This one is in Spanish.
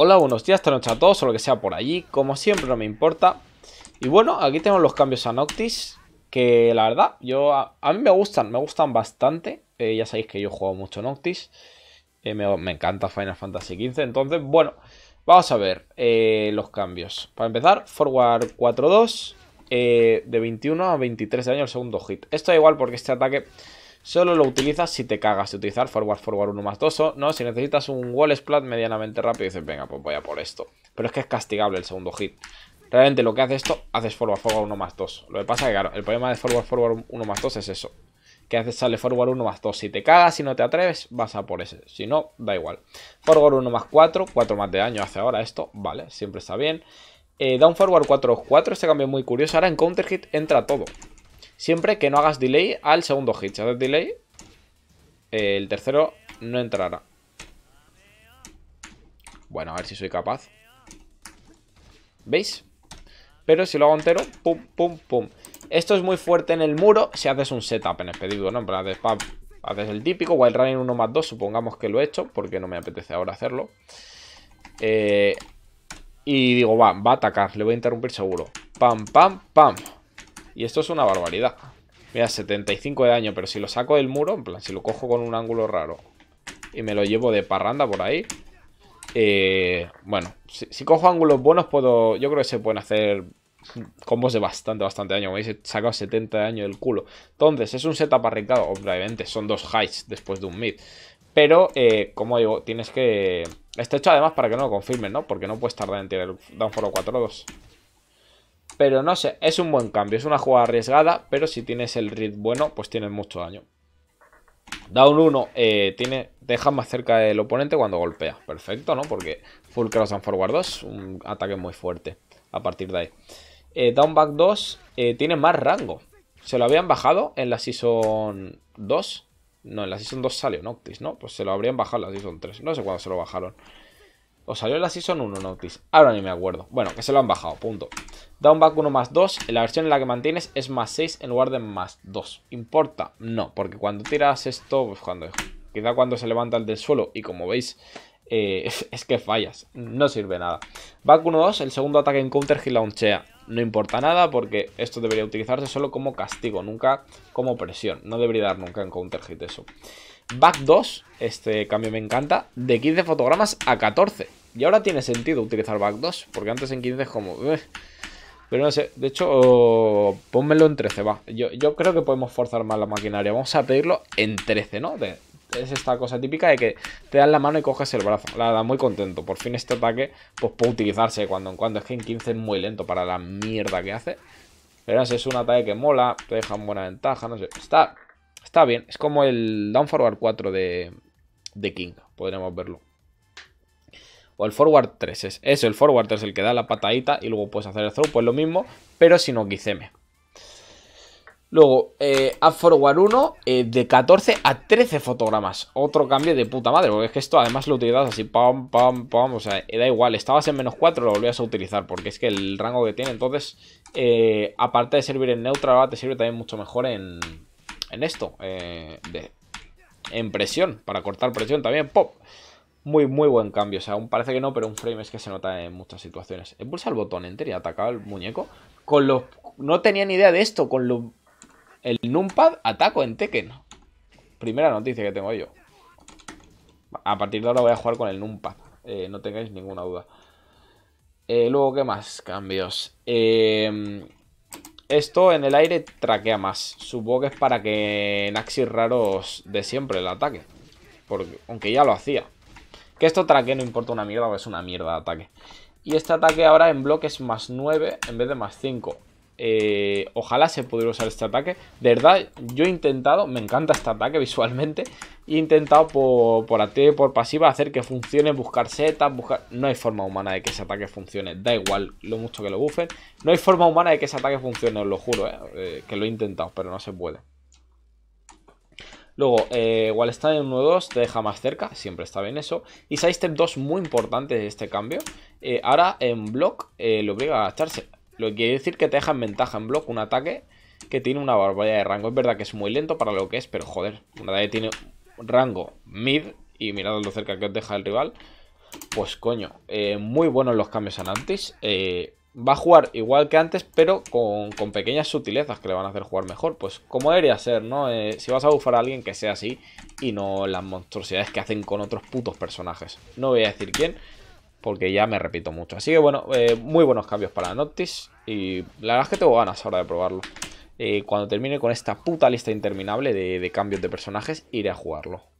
hola, buenos días, esta noche a todos o lo que sea por allí. Como siempre, no me importa. Y bueno, aquí tenemos los cambios a Noctis. Que la verdad, yo a, mí me gustan, me gustan bastante. Eh, ya sabéis que yo he jugado mucho Noctis. Eh, me, encanta Final Fantasy XV. Entonces, bueno, vamos a ver eh, los cambios. Para empezar, Forward 4-2. de 21 a 23 de daño el segundo hit. Esto da igual porque este ataque Solo lo utilizas si te cagas de utilizar forward, forward 1 más 2. ¿no? Si necesitas un wall splat medianamente rápido, y dices, venga, pues voy a por esto. Pero es que es castigable el segundo hit. Realmente lo que hace esto, haces forward, forward 1 más 2. Lo que pasa es que, claro, el problema de forward, forward 1 más 2 es eso. Que haces sale forward 1 más 2. Si te cagas, si no te atreves, vas a por ese. Si no, da igual. Forward 1 más 4, 4 más de daño hace ahora esto. Vale, siempre está bien. Eh, down forward 4-4, este cambio es muy curioso. Ahora en counter hit entra todo. Siempre que no hagas delay al segundo hit. Si haces delay, el tercero no entrará. Bueno, a ver si soy capaz. ¿Veis? Pero si lo hago entero, pum, pum, pum. Esto es muy fuerte en el muro si haces un setup en expedido, ¿no? Pero haces, el típico Wild Running 1 más 2, supongamos que lo he hecho, porque no me apetece ahora hacerlo. Eh, y digo, va, va a atacar, le voy a interrumpir seguro. Pam, pam, pam. Y esto es una barbaridad. Mira, 75 de daño, pero si lo saco del muro, en plan, si lo cojo con un ángulo raro y me lo llevo de parranda por ahí. Eh, bueno, si, cojo ángulos buenos, puedo. Yo creo que se pueden hacer combos de bastante, bastante daño. Como veis, he sacado 70 de daño del culo. Entonces, es un setup arriesgado. Obviamente, son dos highs después de un mid. Pero, eh, como digo, tienes que. Está hecho además para que no lo confirmen, ¿no? Porque no puedes tardar en tirar el downfall 4 2. Pero no sé, es un buen cambio, es una jugada arriesgada, pero si tienes el read bueno, pues tienes mucho daño. Down 1 eh, tiene, deja más cerca del oponente cuando golpea. Perfecto, ¿no? Porque full cross and forward 2, un ataque muy fuerte a partir de ahí. Eh, down back 2 eh, tiene más rango. Se lo habían bajado en la Season 2. No, en la Season 2 salió Noctis, ¿no? Pues se lo habrían bajado en la Season 3. No sé cuándo se lo bajaron. O salió la Season 1 Notice. Ahora ni me acuerdo. Bueno, que se lo han bajado, punto. Da un Downback 1 más 2. La versión en la que mantienes es más 6 en lugar de más 2. ¿Importa? No, porque cuando tiras esto, pues cuando, quizá cuando se levanta el del suelo y como veis, eh, es que fallas. No sirve nada. Back 1-2, el segundo ataque en counter la launchea. No importa nada porque esto debería utilizarse solo como castigo, nunca como presión. No debería dar nunca en counter hit eso. Back 2, este cambio me encanta, de 15 fotogramas a 14. Y ahora tiene sentido utilizar Back 2, porque antes en 15 es como... Pero no sé, de hecho, pónmelo en 13, va. Yo, creo que podemos forzar más la maquinaria. Vamos a pedirlo en 13, ¿no? es esta cosa típica de que te dan la mano y coges el brazo. La da muy contento. Por fin este ataque pues puede utilizarse cuando en cuando. Es que en 15 es muy lento para la mierda que hace. Pero no es un ataque que mola, te deja buena ventaja, no sé. Está Está bien, es como el Down Forward 4 de, de King, podríamos verlo. O el Forward 3, es eso, el Forward 3 el que da la patadita y luego puedes hacer el throw, pues lo mismo, pero sin Okizeme. Luego, eh, eh a Forward 1 de 14 a 13 fotogramas. Otro cambio de puta madre, porque es que esto además lo utilizas así, pam, pam, pam. O sea, eh, da igual, estabas en menos 4, lo volvías a utilizar, porque es que el rango que tiene. Entonces, eh, aparte de servir en neutral, te sirve también mucho mejor en, en esto, eh, de, en presión, para cortar presión también, ¡pop! Muy, muy buen cambio, o sea, aún parece que no, pero un frame es que se nota en muchas situaciones. He pulsado el botón enter y atacado el muñeco. Con lo No tenía ni idea de esto, con lo El numpad ataco en Tekken. Primera noticia que tengo yo. A partir de ahora voy a jugar con el numpad. Eh, no tengáis ninguna duda. Eh, luego, ¿qué más? Cambios. Eh, esto en el aire traquea más. Supongo que es para que Naxis raros de siempre el ataque. Porque, aunque ya lo hacía. Que esto traquee no importa una mierda, es una mierda de ataque. Y este ataque ahora en bloques más 9 en vez de más 5. Eh, ojalá se pudiera usar este ataque. De verdad, yo he intentado, me encanta este ataque visualmente. He intentado por, por y por pasiva hacer que funcione, buscar setas, buscar... No hay forma humana de que ese ataque funcione. Da igual lo mucho que lo buffen. No hay forma humana de que ese ataque funcione, os lo juro, eh, eh, que lo he intentado, pero no se puede. Luego, eh, Wallstein en 1-2 te deja más cerca, siempre está bien eso. Y Step 2, muy importante este cambio. ahora en block lo obliga a agacharse. Lo que quiere decir que te deja en ventaja en block un ataque que tiene una barbaridad de rango. Es verdad que es muy lento para lo que es, pero joder, una vez tiene rango mid y mirad lo cerca que os deja el rival. Pues coño, eh, muy buenos los cambios en antes. Eh, va a jugar igual que antes, pero con, pequeñas sutilezas que le van a hacer jugar mejor. Pues como debería ser, ¿no? Eh, si vas a bufar a alguien que sea así y no las monstruosidades que hacen con otros putos personajes. No voy a decir quién, porque ya me repito mucho. Así que bueno, eh, muy buenos cambios para Noctis y la verdad es que tengo ganas ahora de probarlo. Eh, cuando termine con esta puta lista interminable de cambios de personajes, iré a jugarlo.